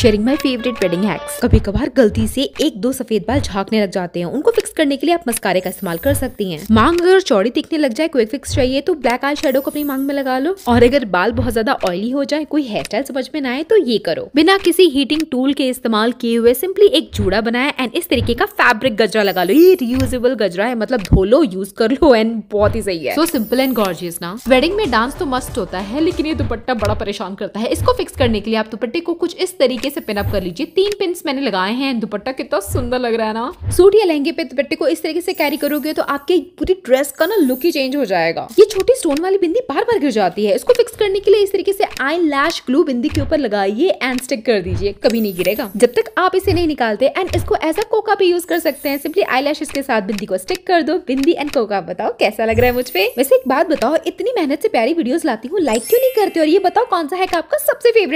sharing my favourite wedding hacks कभी कभार गलती से एक दो सफेद बाल झाकने लग जाते हैं उनको फिक्स करने के लिए आप मस्कारे का इस्तेमाल कर सकती हैं मांग अगर चौड़ी दिखने लग जाए क्विक फिक्स चाहिए तो ब्लैक आई शेडो को अपनी मांग में लगा लो और अगर बाल बहुत ज्यादा ऑयली हो जाए कोई हेयर स्टाइल समझ में न आए तो ये करो बिना किसी हीटिंग टूल के इस्तेमाल किए हुए सिंपली एक जूड़ा बनाया एंड इस तरीके का फेब्रिक गजरा लगा लो ये रियूजेबल गजरा है मतलब धो लो यूज कर लो एंड बहुत ही सही है सो सिंपल एंड गॉर्जियस ना वेडिंग में डांस तो मस्त होता है लेकिन ये दुपट्टा बड़ा परेशान करता है इसको फिक्स करने के लिए आप दुपट्टे को कुछ इस तरीके से पिनअप कर लीजिए तीन पिन मैंने लगाए हैं दुपट्टा कितना सुंदर लग रहा है ना सूट या लहंगे पे दुपट्टे को इस तरीके से कैरी करोगे तो आपके पूरी ड्रेस का ना लुक ही चेंज हो जाएगा ये छोटी स्टोन वाली बिंदी बार बार गिर जाती है इसको फिक्स करने के लिए इस तरीके से आई लैश ग्लू बिंदी के ऊपर लगाइए एंड स्टिक कर दीजिए कभी नहीं गिरेगा जब तक आप इसे नहीं निकालते एंड इसको ऐसा कोका भी यूज कर सकते हैं सिंपली आई लैश के साथ बिंदी को स्टिक कर दो बिंदी एंड कोका बताओ कैसा लग रहा है मुझ पर वैसे एक बात बताओ इतनी मेहनत से प्यारी वीडियो लाती हूँ लाइक क्यों नहीं करते और ये बताओ कौन सा है आपका सबसे फेवरेट